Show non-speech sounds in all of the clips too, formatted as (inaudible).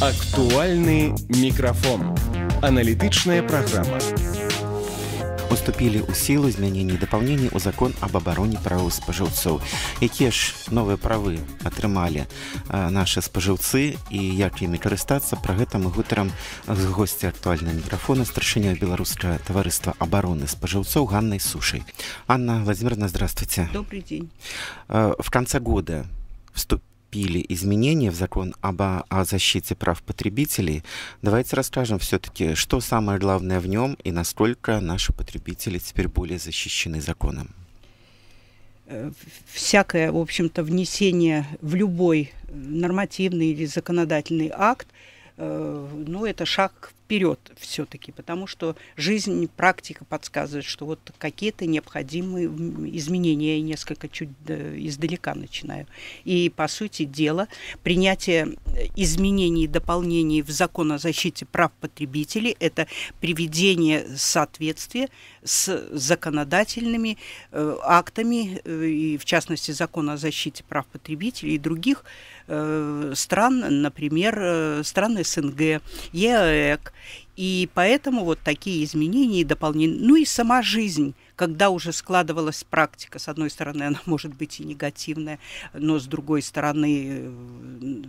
Актуальны мікрафон. Аналітычная праграма. Уступілі ў изменений, змяненні дапаўненні ў закон аб абароне правоў спажыўцоў. Якія же новые правы отримали а, наши спажыўцы И як імі карыстацца, про гэта мы гутарам з госці актуальнай мікрафона старшыня беларускае таварыства абароны спажыўцоў Ганнай сушай. Анна Владимировна, здравствуйте. Добрый день. А, в конце года вступ вступили изменения в закон об, о защите прав потребителей. Давайте расскажем все-таки, что самое главное в нем и насколько наши потребители теперь более защищены законом. Э, всякое, в общем-то, внесение в любой нормативный или законодательный акт – Э, ну, это шаг вперед все-таки, потому что жизнь, практика подсказывает, что вот какие-то необходимые изменения, я несколько чуть издалека начинаю. И, по сути дела, принятие э, изменений и дополнений в закон о защите прав потребителей – это приведение соответствия с законодательными э, актами, и, в частности, закон о защите прав потребителей и других – Э, стран, например, э, стран СНГ, ЕАЭК, И поэтому вот такие изменения и дополнения. Ну и сама жизнь когда уже складывалась практика, с одной стороны, она может быть и негативная, но с другой стороны, э,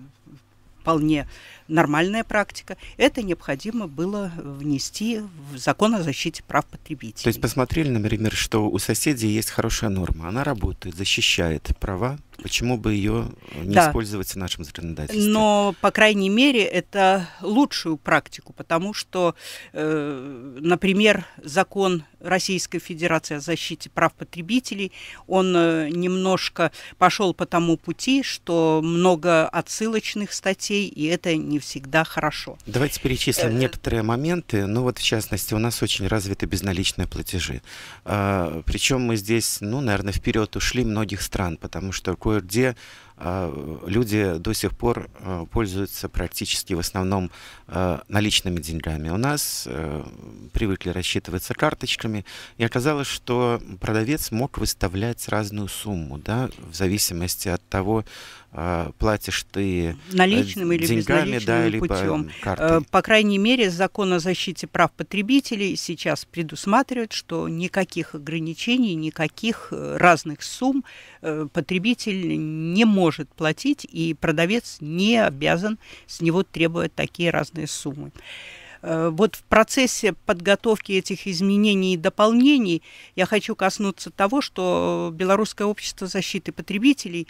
вполне нормальная практика. Это необходимо было внести в закон о защите прав потребителей. То есть посмотрели, например, что у соседей есть хорошая норма, она работает, защищает права, почему бы ее не да. использовать в нашем законодательстве? Но, по крайней мере, это лучшую практику, потому что, э, например, закон Российской Федерации о защите прав потребителей, он э, немножко пошел по тому пути, что много отсылочных статей, и это не не всегда хорошо. Давайте перечислим э, э, некоторые моменты. Ну вот, в частности, у нас очень развиты безналичные платежи. А, Причем мы здесь, ну, наверное, вперед ушли многих стран, потому что кое-где а, люди до сих пор э, пользуются практически в основном э, наличными деньгами. У нас э, привыкли рассчитываться карточками, и оказалось, что продавец мог выставлять разную сумму, да, в зависимости от того, платишь ты наличным или деньгами, да, либо путем. Картой. По крайней мере, закон о защите прав потребителей сейчас предусматривает, что никаких ограничений, никаких разных сумм потребитель не может может платить, и продавец не обязан с него требовать такие разные суммы. Э, вот в процессе подготовки этих изменений и дополнений я хочу коснуться того, что Белорусское общество защиты потребителей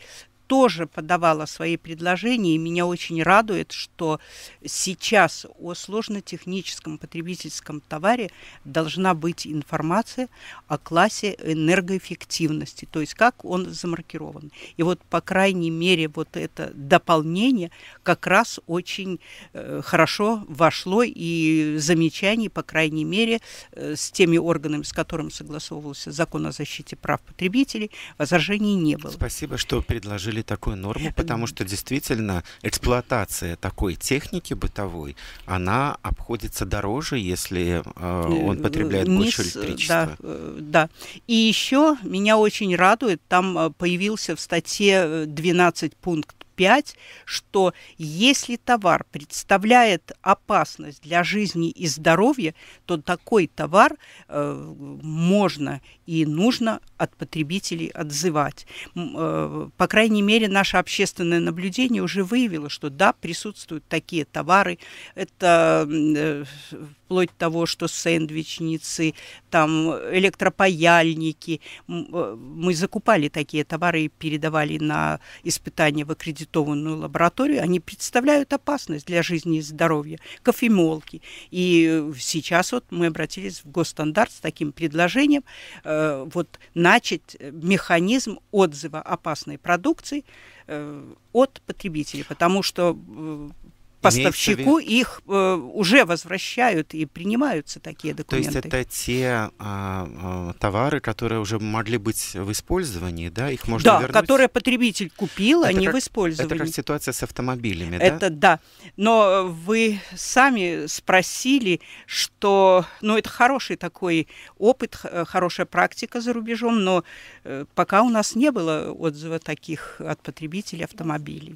тоже подавала свои предложения, и меня очень радует, что сейчас о сложно-техническом потребительском товаре должна быть информация о классе энергоэффективности, то есть как он замаркирован. И вот, по крайней мере, вот это дополнение как раз очень э, хорошо вошло, и замечаний, по крайней мере, э, с теми органами, с которыми согласовывался закон о защите прав потребителей, возражений не было. Спасибо, что предложили ввели такую норму, э, потому что действительно эксплуатация такой техники бытовой, она обходится дороже, если э, он э, потребляет Низ, больше э, электричества. Да, да. И еще меня очень радует, там появился в статье 12 пункт 5, что если товар представляет опасность для жизни и здоровья, то такой товар э, можно и нужно от потребителей отзывать. Э, по крайней мере, наше общественное наблюдение уже выявило, что да, присутствуют такие товары. Это э, вплоть того, что сэндвичницы, там электропаяльники. Э, мы закупали такие товары и передавали на испытания в аккредитацию аккредитованную лабораторию, они представляют опасность для жизни и здоровья, кофемолки. И э, сейчас вот мы обратились в госстандарт с таким предложением э, вот начать э, механизм отзыва опасной продукции э, от потребителей, потому что э, поставщику Имеется... их э, уже возвращают и принимаются такие документы. То есть это те э, товары, которые уже могли быть в использовании, да, их можно да, вернуть? Да, которые потребитель купил, это они как, в использовании. Это как ситуация с автомобилями, это, да? Это да. Но вы сами спросили, что... Ну, это хороший такой опыт, хорошая практика за рубежом, но э, пока у нас не было отзыва таких от потребителей автомобилей.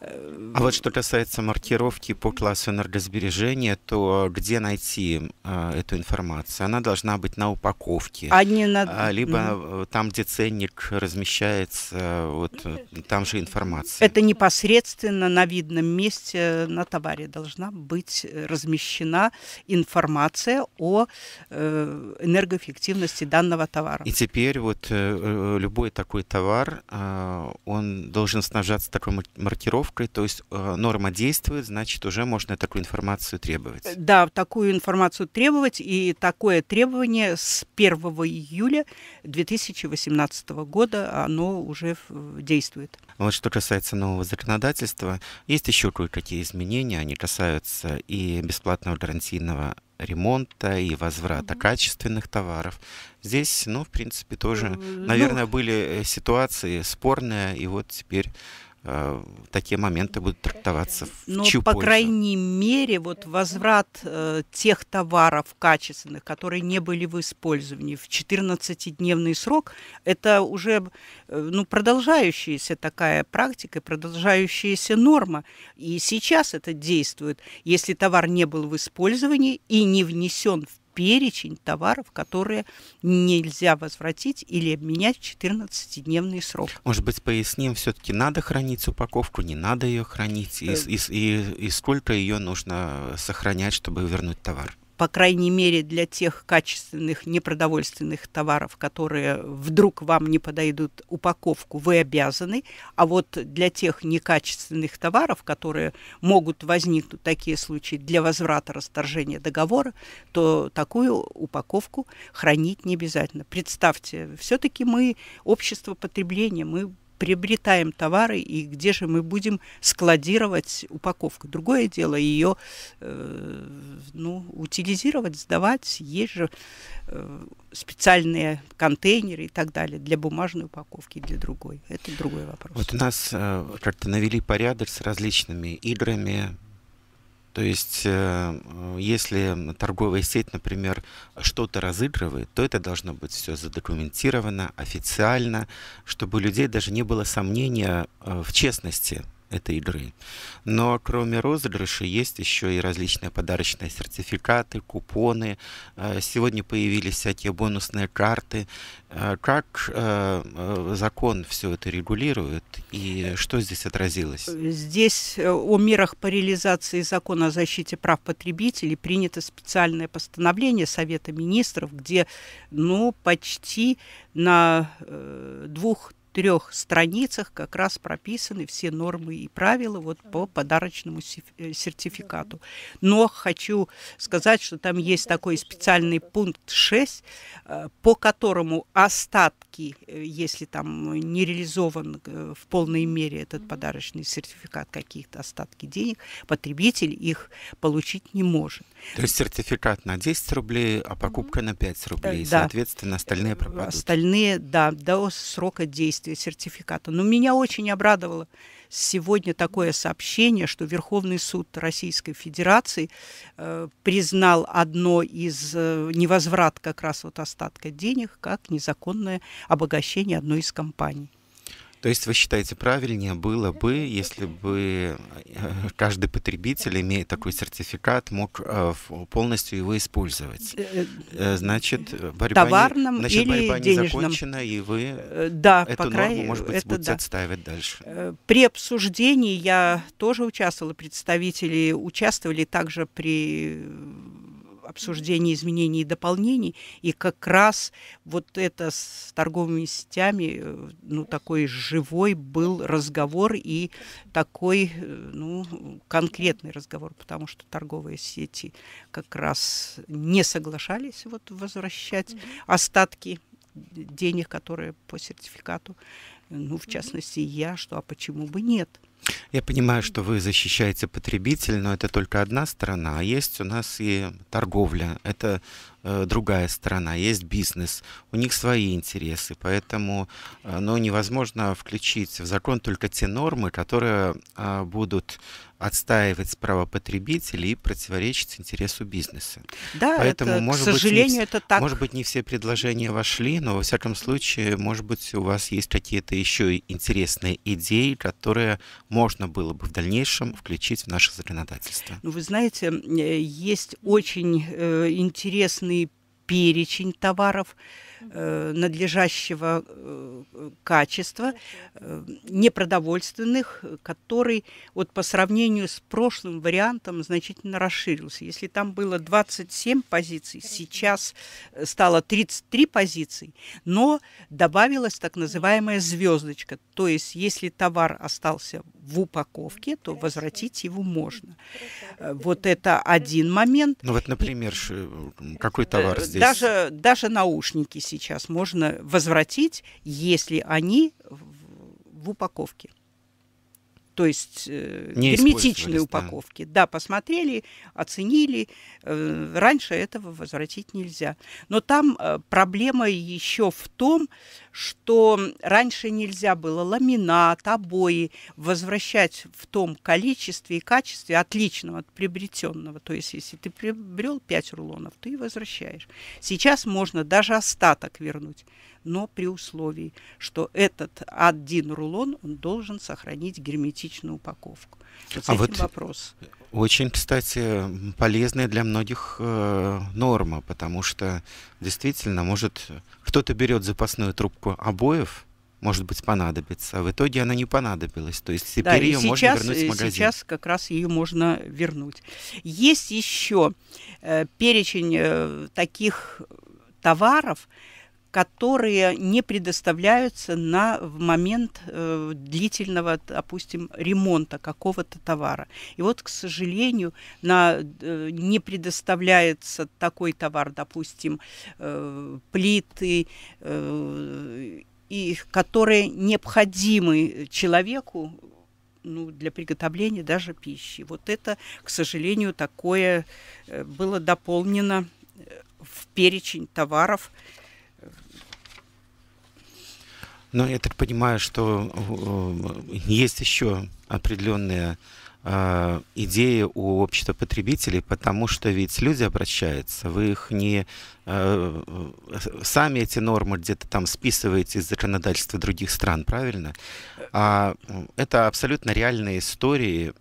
Э, а вот что касается маркировки, котировки по классу энергосбережения, то где найти э, эту информацию? Она должна быть на упаковке. А не на... А, либо mm там, где ценник размещается, вот э, там же информация. Это непосредственно на видном месте на товаре должна быть э, размещена информация о э, энергоэффективности данного товара. И теперь вот э, любой такой товар, э, он должен снабжаться такой маркировкой, то есть э, норма действует требует, значит, уже можно такую информацию требовать. Э, да, такую информацию требовать, и такое требование с 1 июля 2018 года оно уже действует. Вот что касается нового законодательства, есть еще кое-какие изменения, они касаются и бесплатного гарантийного ремонта и возврата mm-hmm. качественных товаров. Здесь, ну, в принципе, тоже, э, ну, наверное, ну... были э, ситуации спорные, и вот теперь Э, такие моменты будут трактоваться в Но, чью по пользу? крайней мере, вот возврат э, тех товаров качественных, которые не были в использовании в 14-дневный срок, это уже э, ну, продолжающаяся такая практика, продолжающаяся норма. И сейчас это действует. Если товар не был в использовании и не внесен в перечень товаров, которые нельзя возвратить или обменять в 14-дневный срок. Может быть, поясним, все-таки надо хранить упаковку, не надо ее хранить, и, э, и, и, и сколько ее нужно сохранять, чтобы вернуть товар? по крайней мере, для тех качественных непродовольственных товаров, которые вдруг вам не подойдут упаковку, вы обязаны. А вот для тех некачественных товаров, которые могут возникнуть такие случаи для возврата расторжения договора, то такую упаковку хранить не обязательно. Представьте, все-таки мы общество потребления, мы приобретаем товары и где же мы будем складировать упаковку. Другое дело ее э, ну, утилизировать, сдавать. Есть же э, специальные контейнеры и так далее для бумажной упаковки и для другой. Это другой вопрос. Вот у нас э, как-то навели порядок с различными играми, то есть, э, если торговая сеть, например, что-то разыгрывает, то это должно быть все задокументировано, официально, чтобы у людей даже не было сомнения э, в честности этой игры. Но кроме розыгрыша есть еще и различные подарочные сертификаты, купоны. Э, сегодня появились всякие бонусные карты. Э, как э, закон все это регулирует и что здесь отразилось? Здесь о мерах по реализации закона о защите прав потребителей принято специальное постановление Совета министров, где ну, почти на двух трех страницах как раз прописаны все нормы и правила вот по подарочному э, сертификату. Но хочу сказать, что там есть такой специальный пункт 6, э, по которому остатки риски, э, если там э, не реализован э, в полной мере этот подарочный сертификат каких-то остатки денег, потребитель их получить не может. То есть сертификат на 10 рублей, а покупка на 5 рублей, да. соответственно, остальные пропадут. Остальные, да, до срока действия сертификата. Но меня очень обрадовало Сегодня такое сообщение, что Верховный суд Российской Федерации э, признал одно из э, невозврат как раз вот остатка денег как незаконное обогащение одной из компаний. То есть вы считаете, правильнее было бы, если бы э, каждый потребитель, имея такой сертификат, мог э, полностью его использовать? Э, значит, борьба, Товарным не, значит, или борьба денежным. не закончена, и вы да, эту норму, край... может быть, это будете да. отстаивать дальше. При обсуждении я тоже участвовала, представители участвовали также при обсуждения изменений и дополнений. И как раз вот это с торговыми сетями, э, ну, такой живой был разговор и такой, э, ну, конкретный разговор, потому что торговые сети как раз не соглашались вот возвращать mm-hmm. остатки денег, которые по сертификату, ну, в частности, я, что, а почему бы нет? Я понимаю, что вы защищаете потребителя, но это только одна сторона, а есть у нас и торговля. Это Э, другая сторона, есть бизнес, у них свои интересы, поэтому э, ну, невозможно включить в закон только те нормы, которые э, будут отстаивать права потребителей и противоречить интересу бизнеса. Да, Поэтому, это, может к сожалению, быть, не, это так. Может быть, не все предложения вошли, но, во всяком случае, может быть, у вас есть какие-то еще интересные идеи, которые можно было бы в дальнейшем включить в наше законодательство. Ну, вы знаете, есть очень интересные перечень товаров э, надлежащего э, качества, э, непродовольственных, который вот по сравнению с прошлым вариантом значительно расширился. Если там было 27 позиций, сейчас стало 33 позиций, но добавилась так называемая звездочка. То есть, если товар остался в упаковке, то возвратить его можно. Э, вот это один момент. Ну вот, например, И, какой товар э, здесь? Даже, даже наушники сейчас можно возвратить, если они в упаковке то есть э, герметичные упаковки. Да. да, посмотрели, оценили. Э, раньше этого возвратить нельзя. Но там э, проблема еще в том, что раньше нельзя было ламинат, обои возвращать в том количестве и качестве отличного от приобретенного. То есть, если ты приобрел 5 рулонов, ты и возвращаешь. Сейчас можно даже остаток вернуть но при условии, что этот один рулон он должен сохранить герметичную упаковку. Вот а вот вопрос. Очень, кстати, полезная для многих э, норма, потому что действительно, может, кто-то берет запасную трубку обоев, может быть, понадобится. А в итоге она не понадобилась. То есть теперь да, ее сейчас, можно вернуть в э, магазин. Сейчас как раз ее можно вернуть. Есть еще э, перечень э, таких товаров, которые не предоставляются на, в момент э, длительного, допустим, ремонта какого-то товара. И вот, к сожалению, на, э, не предоставляется такой товар, допустим, э, плиты, э, и, которые необходимы человеку ну, для приготовления даже пищи. Вот это, к сожалению, такое э, было дополнено э, в перечень товаров, но я так понимаю, что э, есть еще определенные э, идеи у общества потребителей, потому что ведь люди обращаются, вы их не э, сами эти нормы где-то там списываете из законодательства других стран, правильно? А это абсолютно реальные истории,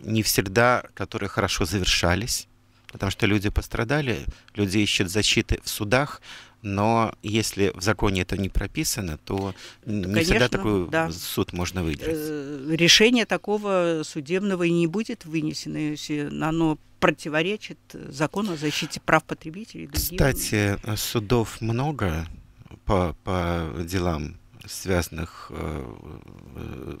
не всегда, которые хорошо завершались, потому что люди пострадали, люди ищут защиты в судах, но если в законе это не прописано, то не Конечно, всегда такой да. суд можно выдержать. Э, решение такого судебного и не будет вынесено, если оно противоречит закону о защите прав потребителей. Кстати, э, судов много по, по делам, связанных э,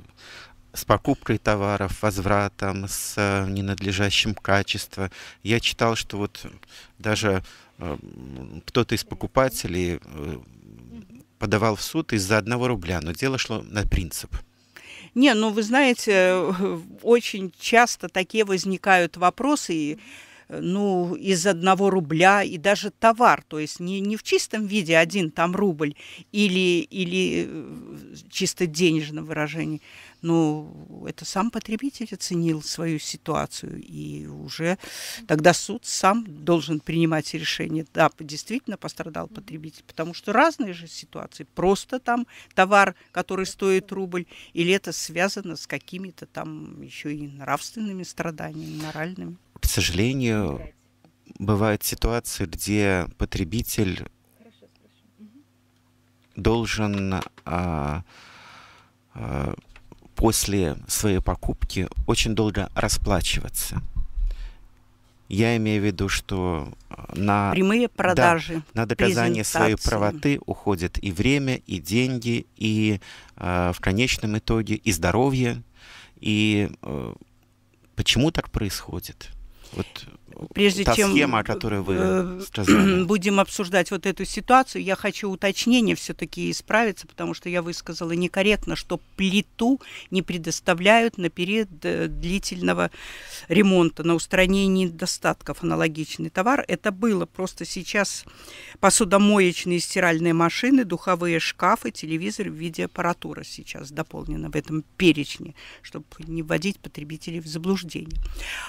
с покупкой товаров, возвратом, с ненадлежащим качеством. Я читал, что вот даже кто-то из покупателей э, подавал в суд из-за одного рубля, но дело шло на принцип. Не, ну вы знаете, (laughs) очень часто такие возникают вопросы, и ну, из одного рубля и даже товар, то есть не, не в чистом виде один там рубль или, или э, чисто денежном выражении. Но это сам потребитель оценил свою ситуацию, и уже тогда суд сам должен принимать решение, да, действительно пострадал потребитель, потому что разные же ситуации. Просто там товар, который стоит рубль, или это связано с какими-то там еще и нравственными страданиями, моральными. К сожалению, бывают ситуации, где потребитель должен а, а, после своей покупки очень долго расплачиваться. Я имею в виду, что а, на, Прямые продажи, да, на доказание своей правоты уходит и время, и деньги, и э, в конечном итоге и здоровье. И э, почему так происходит? Вот прежде та чем схема, которую вы э, (clears throat) будем обсуждать вот эту ситуацию, я хочу уточнение все-таки исправиться, потому что я высказала некорректно, что плиту не предоставляют на период э, длительного ремонта, на устранение недостатков аналогичный товар. Это было просто сейчас посудомоечные стиральные машины, духовые шкафы, телевизор в виде аппаратура сейчас дополнена в этом перечне, чтобы не вводить потребителей в заблуждение.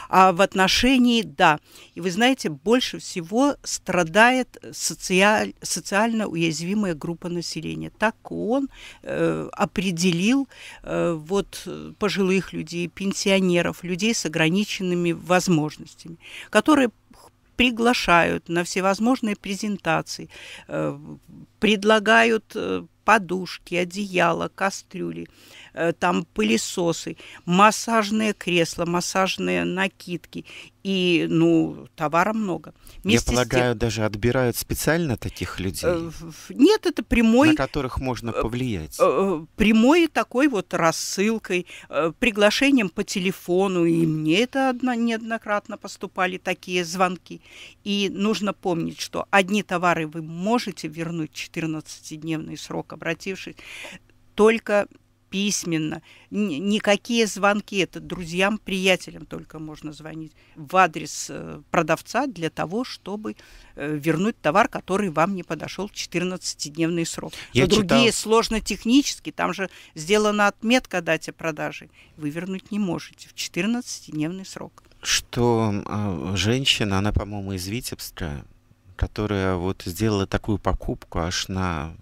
А в отношении, да, и вы знаете, больше всего страдает социаль, социально уязвимая группа населения. Так он э, определил э, вот пожилых людей, пенсионеров, людей с ограниченными возможностями, которые приглашают на всевозможные презентации, э, предлагают э, подушки, одеяла, кастрюли. Э, там пылесосы, массажные кресла, массажные накидки. И, ну, товара много. Вместе Я полагаю, тем... даже отбирают специально таких людей? Э, нет, это прямой... На которых можно э, повлиять? Прямой такой вот рассылкой, приглашением по телефону. И мне это одно, неоднократно поступали такие звонки. И нужно помнить, что одни товары вы можете вернуть 14-дневный срок, обратившись только письменно. Никакие звонки, это друзьям, приятелям только можно звонить в адрес э, продавца для того, чтобы э, вернуть товар, который вам не подошел в 14-дневный срок. Я Но читал... другие сложно технически, там же сделана отметка о дате продажи, вы вернуть не можете в 14-дневный срок. Что а, женщина, она, по-моему, из Витебска, которая вот сделала такую покупку аж на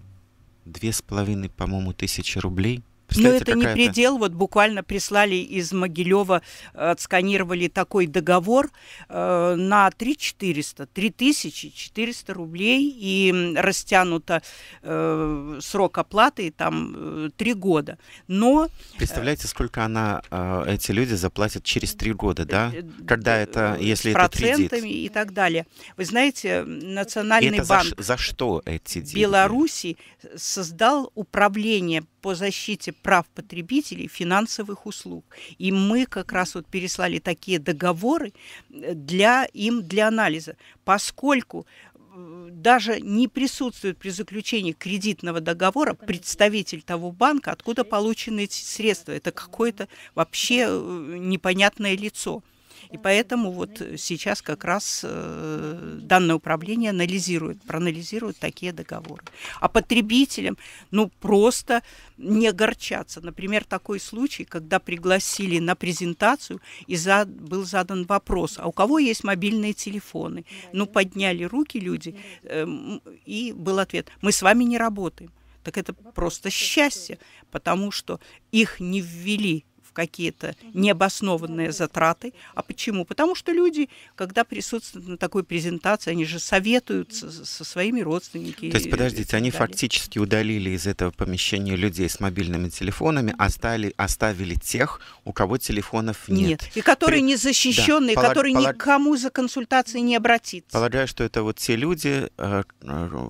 две с половиной, по-моему, тысячи рублей – но ну, это не предел. Вот буквально прислали из Могилева, э, отсканировали такой договор э, на 3 400, 3400 рублей и растянуто э, срок оплаты там 3 э, года. Но... Э, Представляете, сколько она, э, эти люди заплатят через три года, да? Когда это, если это кредит. и так далее. Вы знаете, Национальный это банк... За, за что эти деньги? Беларуси создал управление по защите прав потребителей финансовых услуг. И мы как раз вот переслали такие договоры э, для, им для анализа, поскольку э, даже не присутствует при заключении кредитного договора представитель того банка, откуда получены эти средства. Это какое-то вообще э, непонятное лицо. И поэтому вот э, сейчас как раз э, данное управление анализирует, проанализирует такие договоры. А потребителям, ну, просто не огорчаться. Например, такой случай, когда пригласили на презентацию и за, был задан вопрос, а у кого есть мобильные телефоны? Ну, подняли руки люди, эм, и был ответ, мы с вами не работаем. Так это просто счастье, потому что их не ввели какие-то необоснованные затраты. А почему? Потому что люди, когда присутствуют на такой презентации, они же советуются со своими родственниками. То есть, подождите, они фактически удалили из этого помещения людей с мобильными телефонами, оставили, оставили тех, у кого телефонов нет. Нет, и которые При... не защищенные, да. которые полаг... никому за консультацией не обратиться. Полагаю, что это вот те люди, э, э,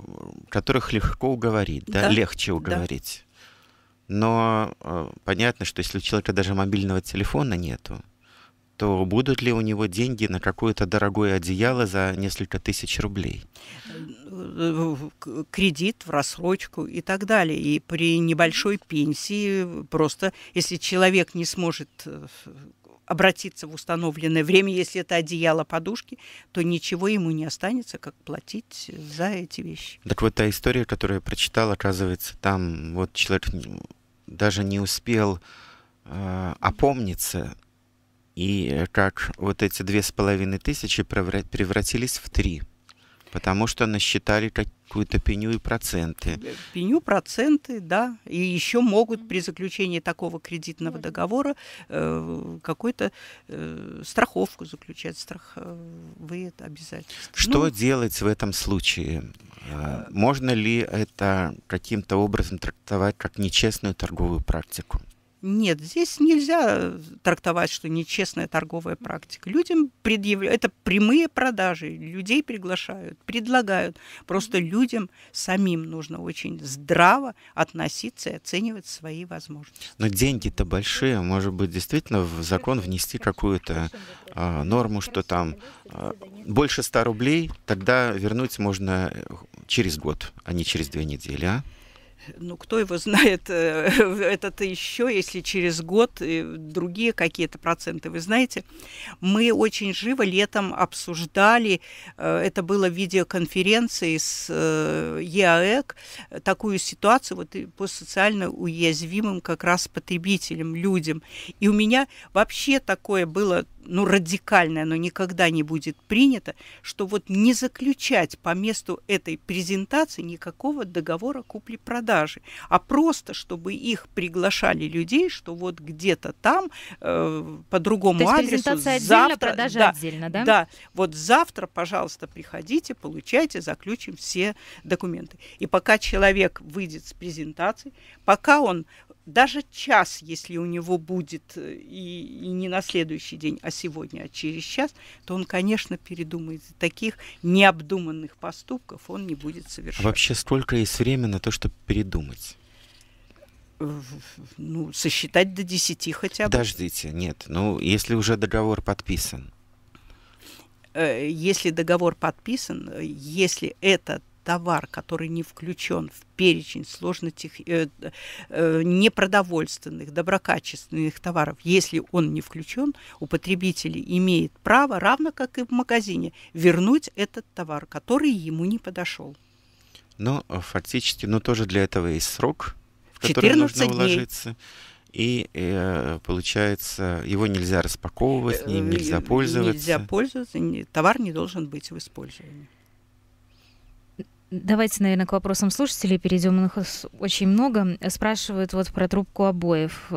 которых легко уговорить, да, да? легче уговорить. Да. Но э, понятно, что если у человека даже мобильного телефона нету, то будут ли у него деньги на какое-то дорогое одеяло за несколько тысяч рублей? Э, э, кредит в рассрочку и так далее. И при небольшой пенсии просто, если человек не сможет э, обратиться в установленное время, если это одеяло, подушки, то ничего ему не останется, как платить за эти вещи. Так вот, та история, которую я прочитал, оказывается, там вот человек даже не успел э, опомниться, и как вот эти две с половиной тысячи превратились в три. Потому что насчитали какую-то пеню и проценты. Э, пеню, проценты, да. И еще могут при заключении такого кредитного договора э, какую-то э, страховку заключать, страховые обязательства. Что ну, делать в этом случае? Э, э, можно ли это каким-то образом трактовать как нечестную торговую практику? Нет, здесь нельзя э, трактовать, что нечестная торговая практика. Людям предъявляют, это прямые продажи, людей приглашают, предлагают. Просто людям самим нужно очень здраво относиться и оценивать свои возможности. Но деньги-то большие, может быть, действительно в закон внести какую-то а, норму, что там а, больше 100 рублей, тогда вернуть можно э, через год, а не через две недели, а? ну, кто его знает, э, (laughs) это-то еще, если через год э, другие какие-то проценты, вы знаете. Мы очень живо летом обсуждали, э, это было в видеоконференции с ЕАЭК, такую ситуацию вот по социально уязвимым как раз потребителям, людям. И у меня вообще такое было ну, радикальное, но никогда не будет принято, что вот не заключать по месту этой презентации никакого договора купли-продажи, а просто, чтобы их приглашали людей, что вот где-то там э, по другому То есть адресу презентация завтра, отдельно, продажа да, отдельно, да? Да, вот завтра, пожалуйста, приходите, получайте, заключим все документы. И пока человек выйдет с презентации, пока он даже час, если у него будет э, и, и не на следующий день, а сегодня, а через час, то он, конечно, передумает. Таких необдуманных поступков он не будет совершать. А вообще сколько есть времени на то, чтобы передумать? Ну, сосчитать до десяти хотя бы. Подождите, нет. Ну, если уже договор подписан. Э, если договор подписан, э, если этот товар, который не включен в перечень сложных э, э, непродовольственных, доброкачественных товаров, если он не включен, у потребителей имеет право, равно как и в магазине, вернуть этот товар, который ему не подошел. Но э, фактически, но тоже для этого есть срок, в который нужно дней. И э, получается, его нельзя распаковывать, ним э, нельзя пользоваться. Нельзя пользоваться, товар не должен быть в использовании. Давайте, наверное, к вопросам слушателей перейдем. Их очень много. Спрашивают вот про трубку обоев.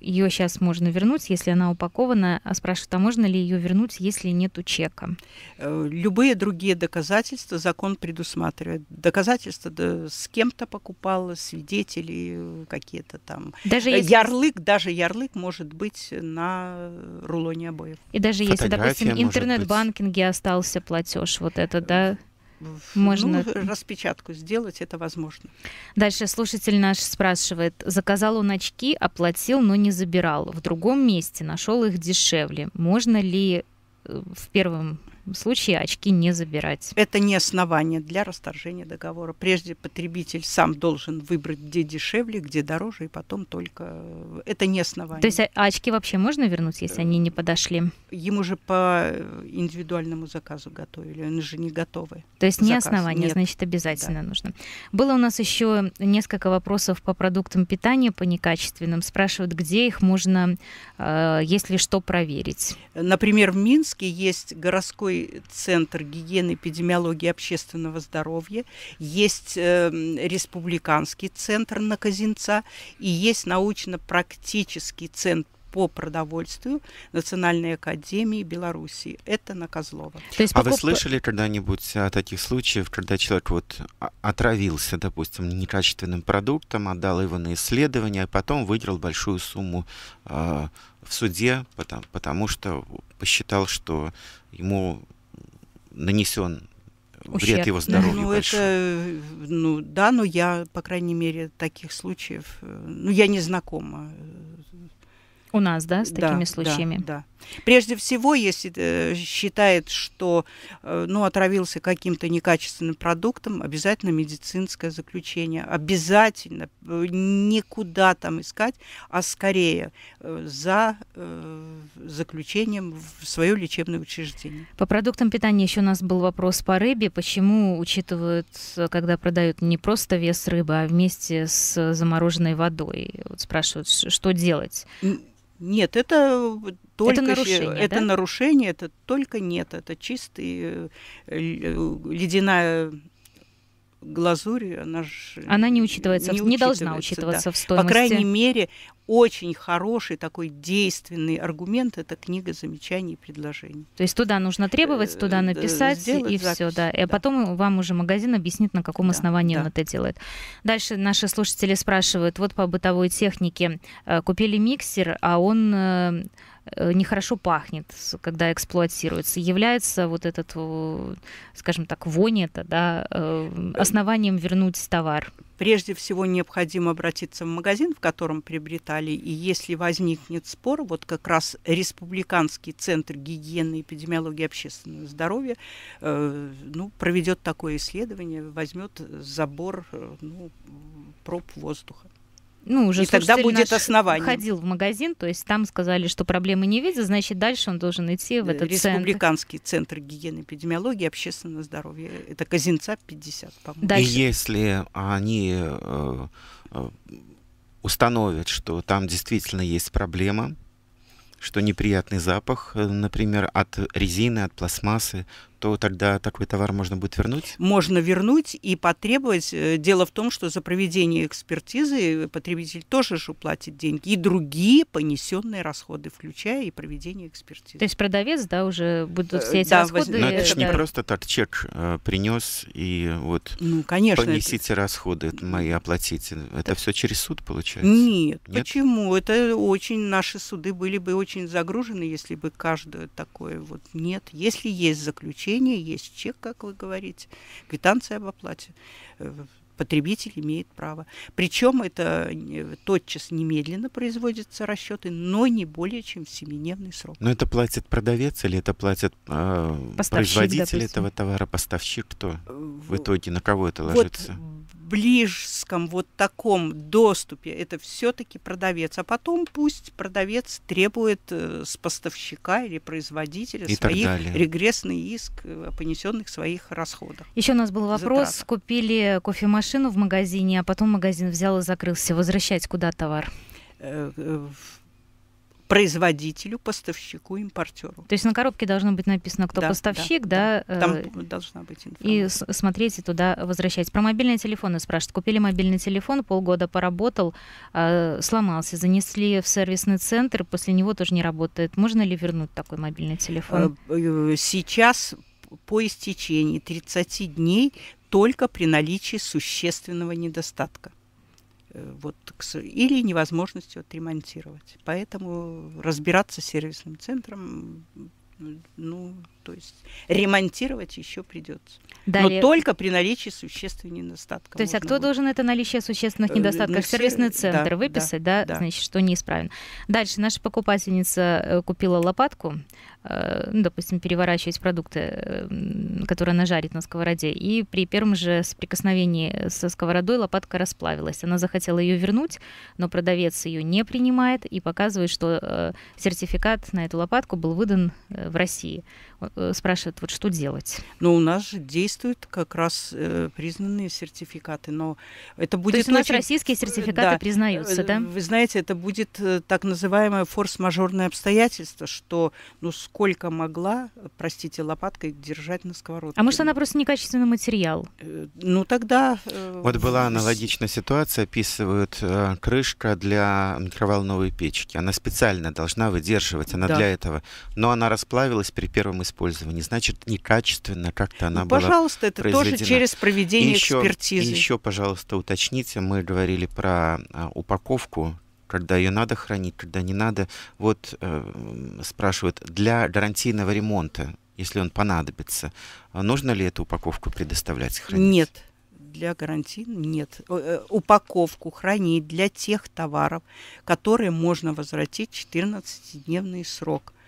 Ее сейчас можно вернуть, если она упакована. А спрашивают, а можно ли ее вернуть, если нету чека? Э, любые другие доказательства закон предусматривает. Доказательства да, с кем-то покупала, свидетели э, какие-то там. Даже э, если... Ярлык, даже ярлык может быть на рулоне обоев. И даже Фотография если, допустим, интернет-банкинге остался платеж, вот это, да? Ну, можно ну, распечатку сделать, это возможно. Дальше слушатель наш спрашивает, заказал он очки, оплатил, но не забирал. В другом месте нашел их дешевле. Можно ли э, в первом случае очки не забирать. Это не основание для расторжения договора. Прежде потребитель сам должен выбрать, где дешевле, где дороже, и потом только... Э, это не основание. То есть а, а очки вообще можно вернуть, если они не э, подошли? Ему же по э, индивидуальному заказу готовили, они же не готовы. То есть не Заказ. основание, Нет. значит, обязательно да. нужно. Было у нас еще несколько вопросов по продуктам питания, по некачественным. Спрашивают, где их можно, если что, проверить. Например, в Минске есть городской мировой центр гигиены, эпидемиологии общественного здоровья, есть э, республиканский центр на Казинца и есть научно-практический центр по продовольствию Национальной академии Белоруссии. Это на Козлова. То есть, покуп... А вы слышали когда-нибудь о таких случаях, когда человек вот отравился, допустим, некачественным продуктом, отдал его на исследование, а потом выиграл большую сумму э, в суде, потому, потому что посчитал, что ему нанесен Ущерб. вред его здоровью ну, большой. Это, ну да, но я, по крайней мере, таких случаев, э, ну я не знакома э, у нас, да, с такими да, случаями? Да, да. Прежде всего, если э, считает, что э, ну, отравился каким-то некачественным продуктом, обязательно медицинское заключение. Обязательно. Э, никуда там искать, а скорее э, за э, заключением в свое лечебное учреждение. По продуктам питания еще у нас был вопрос по рыбе. Почему учитывают, когда продают не просто вес рыбы, а вместе с замороженной водой? Вот спрашивают, что делать? Нет, это э, только это нарушение, это, да? нарушение, это только нет, это чистый э, э, ледяная глазурь, она же... Она не э, учитывается, не, не должна учитываться да. в стоимости. По крайней мере, очень хороший такой действенный аргумент – это книга замечаний и предложений. То есть туда нужно требовать, туда э, написать и все, да. И э, да. потом вам уже магазин объяснит, на каком да, основании да. он это делает. Дальше наши слушатели спрашивают, вот по бытовой технике купили миксер, а он Э, нехорошо пахнет, когда эксплуатируется, является вот этот, э, скажем так, вонь это, да, э, основанием вернуть товар? Прежде всего необходимо обратиться в магазин, в котором приобретали, и если возникнет спор, вот как раз Республиканский центр гигиены и эпидемиологии общественного здоровья ну, проведет такое исследование, возьмет забор ну, проб воздуха ну, уже и тогда будет основание. Ходил в магазин, то есть там сказали, что проблемы не видят, значит, дальше он должен идти в э, этот Республиканский центр, центр гигиены эпидемиологии общественного здоровья. Это Казинца 50, по-моему. И если а, они э, э, установят, что там действительно есть проблема, что неприятный запах, э, например, от резины, от пластмассы, то тогда такой товар можно будет вернуть? Можно вернуть и потребовать. Э, дело в том, что за проведение экспертизы потребитель тоже же платит деньги и другие понесенные расходы, включая и проведение экспертизы. То есть продавец, да, уже будут э, все эти да, расходы? Но это же не да. просто так чек э, принес и вот ну, конечно, понесите это... расходы мои, оплатите. Это все через суд получается? Нет, Нет, почему? Это очень, наши суды были бы очень загружены, если бы каждое такое вот. Нет, если есть заключение, сообщение, есть чек, как вы говорите, квитанция об оплате. Э, потребитель имеет право. Причем это э, тотчас немедленно производятся расчеты, но не более чем в семидневный срок. Но это платит продавец или это платит э, производитель допустим. этого товара, поставщик, кто э, в итоге на кого это ложится? Вот близком вот таком доступе это все-таки продавец, а потом пусть продавец требует э, с поставщика или производителя и своих регрессный иск о понесенных своих расходах. Еще у нас был вопрос, затрат. купили кофемашину машину в магазине, а потом магазин взял и закрылся. Возвращать куда товар? Э, э, производителю, поставщику, импортеру. То есть на коробке должно быть написано, кто да, поставщик, да? да, Там э, должна быть информация. И смотреть и туда возвращать. Про мобильные телефоны спрашивают. Купили мобильный телефон, полгода поработал, э, сломался, занесли в сервисный центр, после него тоже не работает. Можно ли вернуть такой мобильный телефон? Э, сейчас по истечении 30 дней только при наличии существенного недостатка э, вот, или невозможности отремонтировать. Поэтому разбираться с сервисным центром, ну, то есть ремонтировать еще придется. Далее. Но только при наличии существенных недостатков. То есть, а кто будет... должен это наличие существенных э, недостатков? Ну, Сервисный центр да, выписать, да, да, да, значит, что неисправен. Дальше наша покупательница э, купила лопатку, Э, ну, допустим, переворачивать продукты, э, которые она жарит на сковороде. И при первом же соприкосновении со сковородой лопатка расплавилась. Она захотела ее вернуть, но продавец ее не принимает и показывает, что э, сертификат на эту лопатку был выдан в России. Спрашивает, вот что делать? Ну у нас же действуют как раз признанные сертификаты, но это будет... То есть у нас российские сертификаты да. признаются, да? Вы знаете, это будет так называемое форс-мажорное обстоятельство, что ну, с сколько могла, простите, лопаткой держать на сковородке. А может, она просто некачественный материал? Э, ну, тогда... Э, вот была аналогичная ситуация, описывают э, крышка для микроволновой печки. Она специально должна выдерживать, она да. для этого. Но она расплавилась при первом использовании. Значит, некачественно как-то она ну, была Пожалуйста, это тоже через проведение и еще, экспертизы. И еще, пожалуйста, уточните, мы говорили про а, упаковку когда ее надо хранить, когда не надо. Вот э, спрашивают, для гарантийного ремонта, если он понадобится, нужно ли эту упаковку предоставлять, хранить? Нет, для гарантийного нет. Э, упаковку хранить для тех товаров, которые можно возвратить в 14-дневный срок –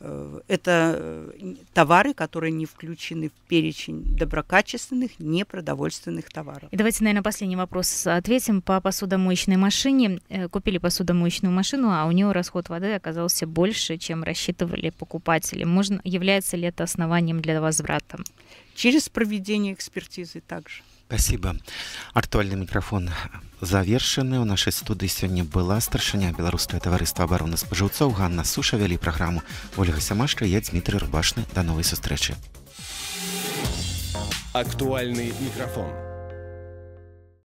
Э, это э, товары, которые не включены в перечень доброкачественных непродовольственных товаров. И давайте, наверное, последний вопрос ответим по посудомоечной машине. Э, купили посудомоечную машину, а у нее расход воды оказался больше, чем рассчитывали покупатели. Можно, является ли это основанием для возврата? Через проведение экспертизы также. спасибо актуальный микрофон завершаны у нашай студыі сёння была старшыня беларускае таварыства обороны спажыўцоў Ганна суша вялі праграму Ольга сямашка я дмітрий рубашны до да новой сустрэчы актуальный микрофон у